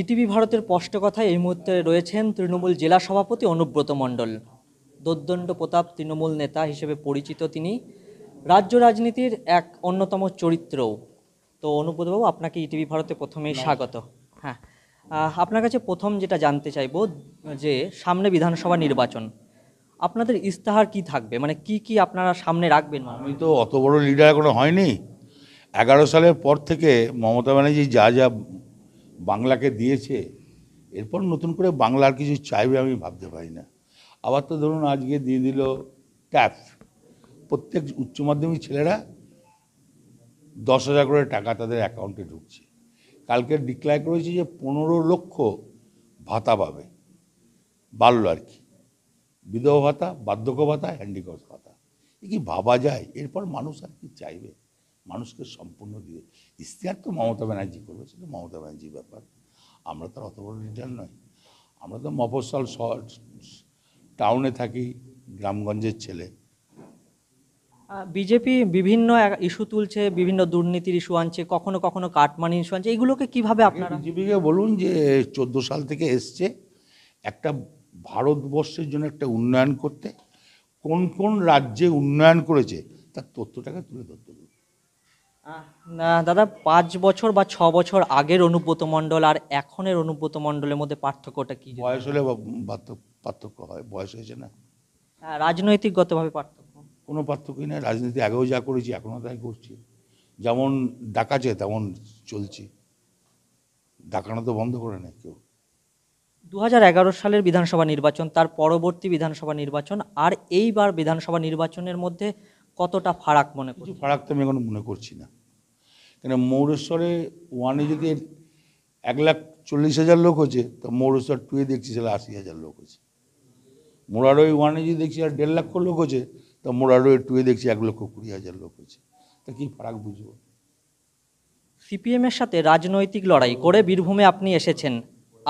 ETV ভারতের স্পষ্ট কথায় এই মুহূর্তে রয়েছেন তৃণমূল জেলা সভাপতি অনুব্রত মণ্ডল দোদ্দণ্ড প্রতাপ তৃণমূল নেতা হিসেবে পরিচিত তিনি রাজ্য রাজনীতির এক অন্যতম চরিত্রও তো অনুব্রতবাবু আপনাকে ইটিভি ভারতে প্রথমেই স্বাগত হ্যাঁ আপনার কাছে প্রথম যেটা জানতে চাইব যে সামনে বিধানসভা নির্বাচন আপনাদের ইস্তাহার কি থাকবে মানে কি কি আপনারা সামনে রাখবেন আমি তো অত বড় লিডার এখনো হয়নি এগারো সালের পর থেকে মমতা ব্যানার্জি যা যা বাংলাকে দিয়েছে এরপর নতুন করে বাংলার কিছু চাইবে আমি ভাবতে পারি না আবার তো ধরুন আজকে দিয়ে দিল ট্যাপ প্রত্যেক উচ্চ মাধ্যমিক ছেলেরা দশ হাজার করে টাকা তাদের অ্যাকাউন্টে ঢুকছে কালকে ডিক্লেয়ার করেছে যে পনেরো লক্ষ ভাতা পাবে বাড়লো আর কি বিধবা ভাতা বার্ধক্য ভাতা হ্যান্ডিকপ ভাতা এ কি ভাবা যায় এরপর মানুষ আর কি চাইবে মানুষকে সম্পূর্ণ দিয়ে ইস্তিহার তো মমতা ব্যানার্জি করবে সেটা মমতা ব্যানার্জির ব্যাপার আমরা তো অত বড় লিডার নয় আমরা তো মফসল শহর টাউনে থাকি গ্রামগঞ্জের ছেলে বিজেপি বিভিন্ন ইস্যু তুলছে বিভিন্ন দুর্নীতির ইস্যু আনছে কখনো কখনো কাটমানি ইস্যু আনছে এগুলোকে কিভাবে আপনারা বিজেপিকে বলুন যে চোদ্দো সাল থেকে এসছে একটা ভারতবর্ষের জন্য একটা উন্নয়ন করতে কোন কোন রাজ্যে উন্নয়ন করেছে তার তথ্যটাকে তুলে ধরতে বলুন দাদা পাঁচ বছর বা ছ বছর আগের অনুব্রত মণ্ডল আর এখনের অনুব্রত মণ্ডলের মধ্যে পার্থক্যটা কি বয়স হলে পার্থক্য হয় বয়স হয়েছে না হ্যাঁ, রাজনৈতিকগতভাবে পার্থক্য কোনো পার্থক্যই নেই রাজনীতি আগেও যা করেছি এখনও তাই করছি যেমন ডাকাছে তেমন চলছি ডাকানো তো বন্ধ করে নেই কেউ দু সালের বিধানসভা নির্বাচন তার পরবর্তী বিধানসভা নির্বাচন আর এইবার বিধানসভা নির্বাচনের মধ্যে কতটা ফারাক মনে করছি ফারাক তো আমি এখন মনে করছি না কেন মৌরেশ্বরে ওয়ানে যদি এক লাখ চল্লিশ হাজার লোক হচ্ছে তো মৌরেশ্বর টুয়ে দেখছি সেটা আশি হাজার লোক হচ্ছে মোরারোই ওয়ানে যদি দেখছি আর দেড় লক্ষ লোক হচ্ছে তো মোরারোই টুয়ে দেখছি এক লক্ষ কুড়ি হাজার লোক হচ্ছে তা কি ফারাক বুঝবো সিপিএমের সাথে রাজনৈতিক লড়াই করে বীরভূমে আপনি এসেছেন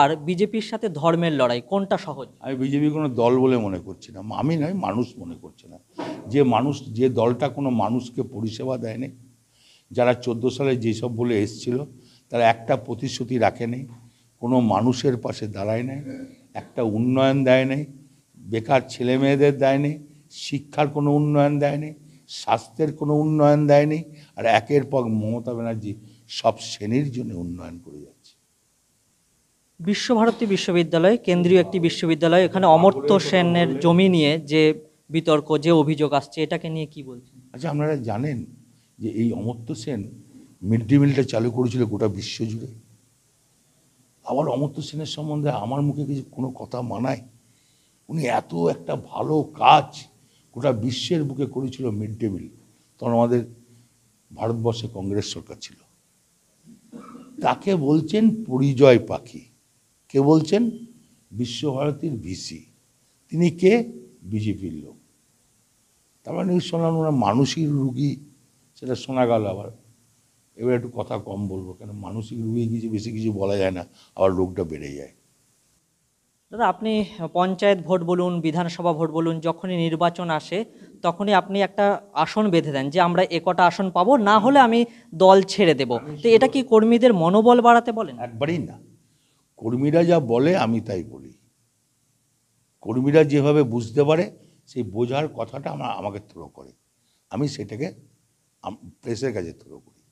আর বিজেপির সাথে ধর্মের লড়াই কোনটা সহজ আমি বিজেপি কোনো দল বলে মনে করছি না আমি নয় মানুষ মনে করছি না যে মানুষ যে দলটা কোনো মানুষকে পরিষেবা দেয়নি যারা চোদ্দো সালে যেসব বলে এসছিল তারা একটা প্রতিশ্রুতি রাখেনি কোনো মানুষের পাশে দাঁড়ায় নাই একটা উন্নয়ন দেয় নেই বেকার ছেলেমেয়েদের দেয়নি শিক্ষার কোনো উন্নয়ন দেয়নি স্বাস্থ্যের কোনো উন্নয়ন দেয়নি আর একের পর মমতা ব্যানার্জি সব শ্রেণীর জন্য উন্নয়ন করে যায় বিশ্বভারতী বিশ্ববিদ্যালয় কেন্দ্রীয় একটি বিশ্ববিদ্যালয় এখানে অমর্ত্য সেনের জমি নিয়ে যে বিতর্ক যে অভিযোগ আসছে এটাকে নিয়ে কি বলছেন আচ্ছা আপনারা জানেন যে এই অমর্ত্য সেন মিড ডে মিলটা চালু করেছিল গোটা বিশ্ব জুড়ে আবার অমর্ত্য সেনের সম্বন্ধে আমার মুখে কিছু কোনো কথা মানায় উনি এত একটা ভালো কাজ গোটা বিশ্বের বুকে করেছিল মিড ডে মিল তখন আমাদের ভারতবর্ষে কংগ্রেস সরকার ছিল তাকে বলছেন পরিজয় পাখি কে বলছেন বিশ্বভারতীর ভিসি তিনি কে বিজেপির লোক তার মানে শোনান ওরা মানসিক রুগী সেটা শোনা গেল আবার এবার একটু কথা কম বলবো কেন মানসিক রুগী কিছু বেশি কিছু বলা যায় না আবার রোগটা বেড়ে যায় দাদা আপনি পঞ্চায়েত ভোট বলুন বিধানসভা ভোট বলুন যখনই নির্বাচন আসে তখনই আপনি একটা আসন বেঁধে দেন যে আমরা একটা আসন পাবো না হলে আমি দল ছেড়ে দেব তো এটা কি কর্মীদের মনোবল বাড়াতে বলেন একবারই না কর্মীরা যা বলে আমি তাই বলি কর্মীরা যেভাবে বুঝতে পারে সেই বোঝার কথাটা আমার আমাকে থ্রো করে আমি সেটাকে প্রেসের কাছে থ্রো করি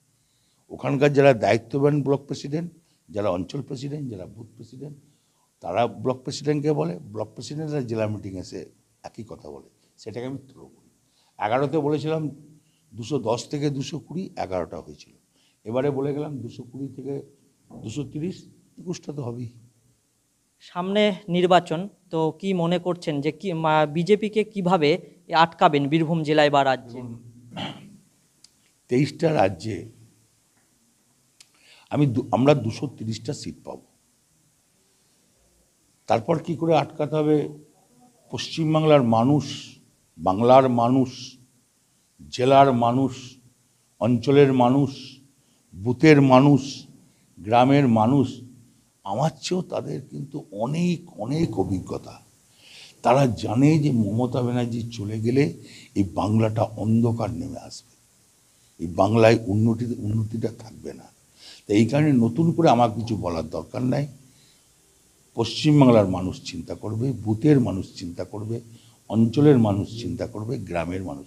ওখানকার যারা দায়িত্ববান ব্লক প্রেসিডেন্ট যারা অঞ্চল প্রেসিডেন্ট যারা বুথ প্রেসিডেন্ট তারা ব্লক প্রেসিডেন্টকে বলে ব্লক প্রেসিডেন্টরা জেলা মিটিং এসে একই কথা বলে সেটাকে আমি থ্রো করি এগারোতে বলেছিলাম দুশো দশ থেকে দুশো কুড়ি এগারোটা হয়েছিল এবারে বলে গেলাম দুশো কুড়ি থেকে দুশো তিরিশ একুশটা তো হবেই সামনে নির্বাচন তো কি মনে করছেন যে কি বিজেপিকে কিভাবে আটকাবেন বীরভূম জেলায় বা রাজ্যে তেইশটা রাজ্যে আমি আমরা দুশো তিরিশটা সিট পাব তারপর কি করে আটকাতে হবে পশ্চিমবাংলার মানুষ বাংলার মানুষ জেলার মানুষ অঞ্চলের মানুষ বুথের মানুষ গ্রামের মানুষ আমার চেয়েও তাদের কিন্তু অনেক অনেক অভিজ্ঞতা তারা জানে যে মমতা ব্যানার্জি চলে গেলে এই বাংলাটা অন্ধকার নেমে আসবে এই বাংলায় উন্নতি উন্নতিটা থাকবে না তাই এই কারণে নতুন করে আমার কিছু বলার দরকার নাই পশ্চিমবাংলার মানুষ চিন্তা করবে বুথের মানুষ চিন্তা করবে অঞ্চলের মানুষ চিন্তা করবে গ্রামের মানুষ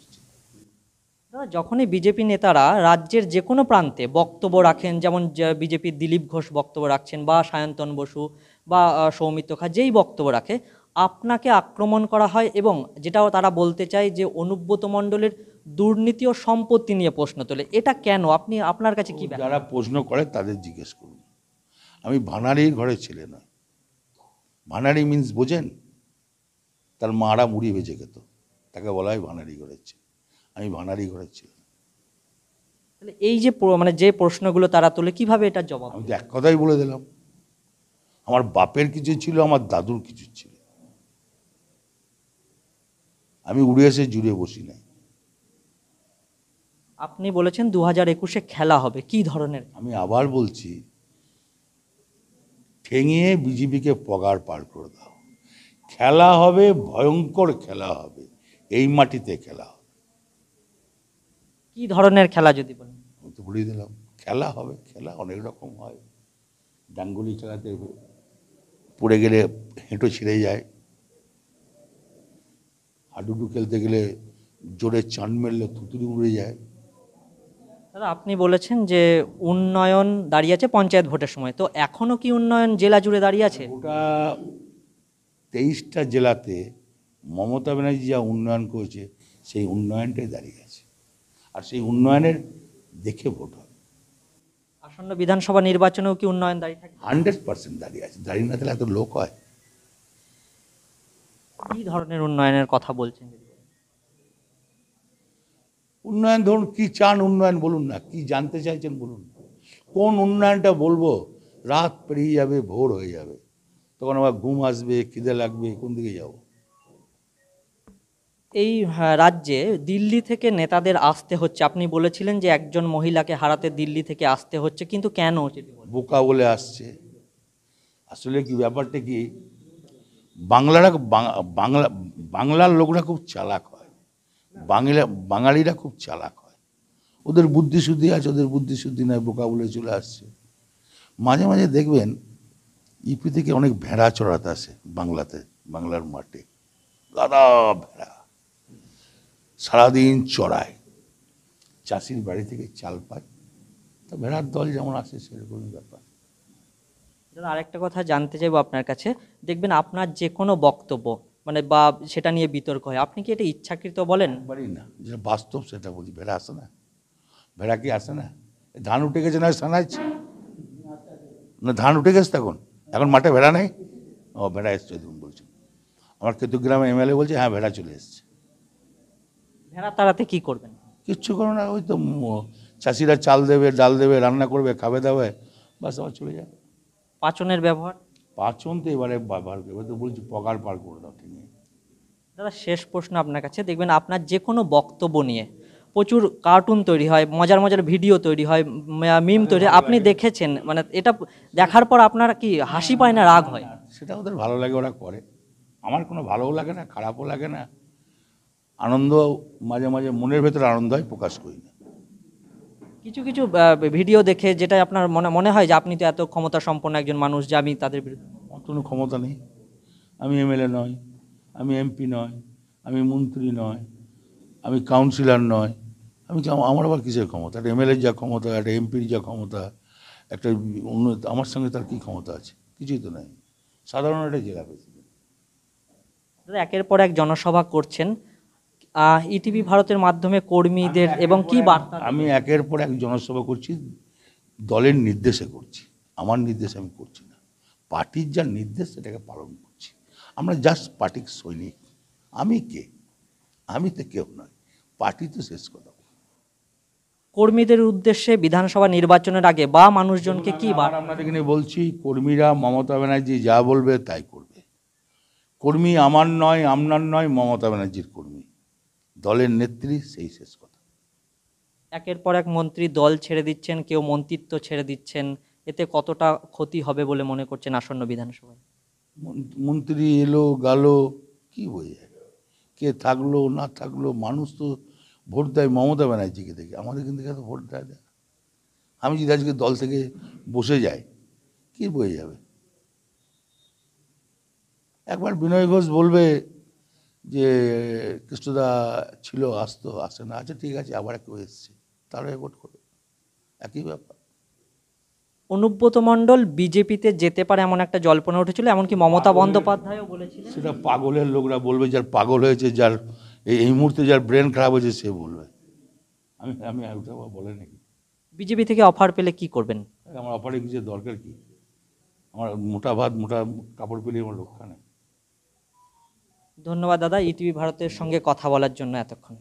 যখনই বিজেপি নেতারা রাজ্যের যে কোনো প্রান্তে বক্তব্য রাখেন যেমন বিজেপির দিলীপ ঘোষ বক্তব্য রাখছেন বা সায়ন্তন বসু বা সৌমিত্র খা যেই বক্তব্য রাখে আপনাকে আক্রমণ করা হয় এবং যেটাও তারা বলতে চায় যে অনুব্রত মণ্ডলের দুর্নীতি ও সম্পত্তি নিয়ে প্রশ্ন তোলে এটা কেন আপনি আপনার কাছে কি যারা প্রশ্ন করে তাদের জিজ্ঞেস করুন আমি ভানারির ঘরে ছেলে না ভানারি মিন্স বোঝেন তার মারা মুড়ি বেজে গেত তাকে বলা হয় ভানারি ঘরের ছেলে আমি ভান্ডারি ঘরের তাহলে এই যে মানে যে প্রশ্নগুলো তারা তোলে কিভাবে এটা জবাব আমি এক কথাই বলে দিলাম আমার বাপের কিছু ছিল আমার দাদুর কিছু ছিল আমি উড়ে এসে জুড়ে বসি নাই আপনি বলেছেন দু হাজার একুশে খেলা হবে কি ধরনের আমি আবার বলছি ঠেঙিয়ে বিজেপিকে পগার পার করে দাও খেলা হবে ভয়ঙ্কর খেলা হবে এই মাটিতে খেলা হবে কি ধরনের খেলা যদি বলেন তো বলেই দিলাম খেলা হবে খেলা অনেক রকম হয় ডাঙ্গুলি চালাতে পড়ে গেলে হেঁটো ছিঁড়ে যায় হাডুডু খেলতে গেলে জোরে চান মেললে থুতুরি উড়ে যায় দাদা আপনি বলেছেন যে উন্নয়ন দাঁড়িয়ে আছে পঞ্চায়েত ভোটের সময় তো এখনও কি উন্নয়ন জেলা জুড়ে দাঁড়িয়ে আছে ওটা তেইশটা জেলাতে মমতা ব্যানার্জি যা উন্নয়ন করেছে সেই উন্নয়নটাই দাঁড়িয়ে আছে আর সেই উন্নয়নের দেখে ভোট হবে আসন্ন বিধানসভা নির্বাচনেও কি উন্নয়ন দাঁড়িয়ে থাকে হান্ড্রেড পার্সেন্ট দাঁড়িয়ে আছে দাঁড়িয়ে না থাকলে এত লোক হয় কি ধরনের উন্নয়নের কথা বলছেন উন্নয়ন ধরুন কি চান উন্নয়ন বলুন না কি জানতে চাইছেন বলুন কোন উন্নয়নটা বলবো রাত পেরিয়ে যাবে ভোর হয়ে যাবে তখন আমার ঘুম আসবে খিদে লাগবে কোন দিকে যাবো এই হ্যাঁ, রাজ্যে দিল্লি থেকে নেতাদের আসতে হচ্ছে আপনি বলেছিলেন যে একজন মহিলাকে হারাতে দিল্লি থেকে আসতে হচ্ছে কিন্তু কেন বোকা বলে আসছে আসলে কি ব্যাপারটা কি বাংলারা বাংলা বাংলার লোকরা খুব চালাক হয় বাংলা বাঙালিরা খুব চালাক হয় ওদের বুদ্ধিশুদ্ধি আছে ওদের বুদ্ধিশুদ্ধি নয় বোকা বলে চলে আসছে মাঝে মাঝে দেখবেন ইপি থেকে অনেক ভেড়া চড়াতে আসে বাংলাতে বাংলার মাঠে গাদা ভেড়া সারাদিন চড়ায় চাষির বাড়ি থেকে চাল পায় তো ভেড়ার দল যেমন আসে সেরকমই ব্যাপার আরেকটা কথা জানতে চাইবো আপনার কাছে দেখবেন আপনার যে কোনো বক্তব্য মানে বা সেটা নিয়ে বিতর্ক হয় আপনি কি এটা ইচ্ছাকৃত বলেন বলি না যেটা বাস্তব সেটা বলি ভেড়া আসে না ভেড়া কি আসে না ধান উঠে গেছে না সানাজ না ধান উঠে গেছে তখন এখন মাঠে ভেড়া নেই ও ভেড়া এসছে তুমি বলছেন আমার কেতু গ্রামে এমএলএ বলছে হ্যাঁ ভেড়া চলে এসছে ভেড়া তাড়াতে কি করবেন কিচ্ছু করো না ওই তো চাষিরা চাল দেবে ডাল দেবে রান্না করবে খাবে দাবে বাস আমার চলে যাবে পাচনের ব্যবহার পাচন তো এবারে ব্যবহার করবে তো বলছি পকার পার করে দাও ঠিক দাদা শেষ প্রশ্ন আপনার কাছে দেখবেন আপনার যে কোনো বক্তব্য নিয়ে প্রচুর কার্টুন তৈরি হয় মজার মজার ভিডিও তৈরি হয় মিম তৈরি আপনি দেখেছেন মানে এটা দেখার পর আপনার কি হাসি পায় না রাগ হয় সেটা ওদের ভালো লাগে ওরা করে আমার কোনো ভালোও লাগে না খারাপও লাগে না আনন্দ মাঝে মাঝে মনের ভেতরে আনন্দ হয় প্রকাশ করি না কিছু কিছু ভিডিও দেখে যেটা আপনার মনে মনে হয় যে আপনি তো এত ক্ষমতা সম্পন্ন একজন মানুষ যে আমি তাদের বিরুদ্ধে কোনো ক্ষমতা নেই আমি এমএলএ নয় আমি এমপি নয় আমি মন্ত্রী নয় আমি কাউন্সিলর নয় আমি আমার আবার কিসের ক্ষমতা একটা এমএলএর যা ক্ষমতা একটা এমপির যা ক্ষমতা একটা অন্য আমার সঙ্গে তার কী ক্ষমতা আছে কিছুই তো নাই সাধারণ একটা জেলা প্রেসিডেন্ট একের পর এক জনসভা করছেন ইটিভি e ভারতের মাধ্যমে কর্মীদের এবং কি বার্তা আমি একের পর এক জনসভা করছি দলের নির্দেশে করছি আমার নির্দেশ আমি করছি না পার্টির যা নির্দেশ সেটাকে পালন করছি আমরা জাস্ট পার্টির সৈনিক আমি কে আমি তো কেউ নয় পার্টি তো শেষ কথা কর্মীদের উদ্দেশ্যে বিধানসভা নির্বাচনের আগে বা মানুষজনকে কি আপনাদেরকে নিয়ে বলছি কর্মীরা মমতা ব্যানার্জি যা বলবে তাই করবে কর্মী আমার নয় আপনার নয় মমতা ব্যানার্জির কর্মী দলের নেত্রী সেই শেষ কথা একের পর এক মন্ত্রী দল ছেড়ে দিচ্ছেন কেউ মন্ত্রিত্ব ছেড়ে দিচ্ছেন এতে কতটা ক্ষতি হবে বলে মনে করছেন আসন্ন বিধানসভায় মন্ত্রী এলো গালো কি বোঝা কে থাকলো না থাকলো মানুষ তো ভোট দেয় মমতা ব্যানার্জিকে দেখে আমাদের কিন্তু কেন ভোট দেয় না আমি যদি আজকে দল থেকে বসে যাই কি বয়ে যাবে একবার বিনয় ঘোষ বলবে যে কৃষ্ণদা ছিল আসতো আসে না আচ্ছা ঠিক আছে আবার কেউ এসছে তারা ভোট করবে একই ব্যাপার অনুব্রত মণ্ডল বিজেপিতে যেতে পারে এমন একটা জল্পনা উঠেছিল এমনকি মমতা বন্দ্যোপাধ্যায়ও বলেছিল সেটা পাগলের লোকরা বলবে যার পাগল হয়েছে যার এই মুহূর্তে যার ব্রেন খারাপ হয়েছে সে বলবে আমি আমি ওটা বলে নাকি বিজেপি থেকে অফার পেলে কি করবেন আমার অফারে কিছু দরকার কি আমার মোটা ভাত মোটা কাপড় পেলে আমার রক্ষা নেই ধন্যবাদ দাদা ইটিভি ভারতের সঙ্গে কথা বলার জন্য এতক্ষণ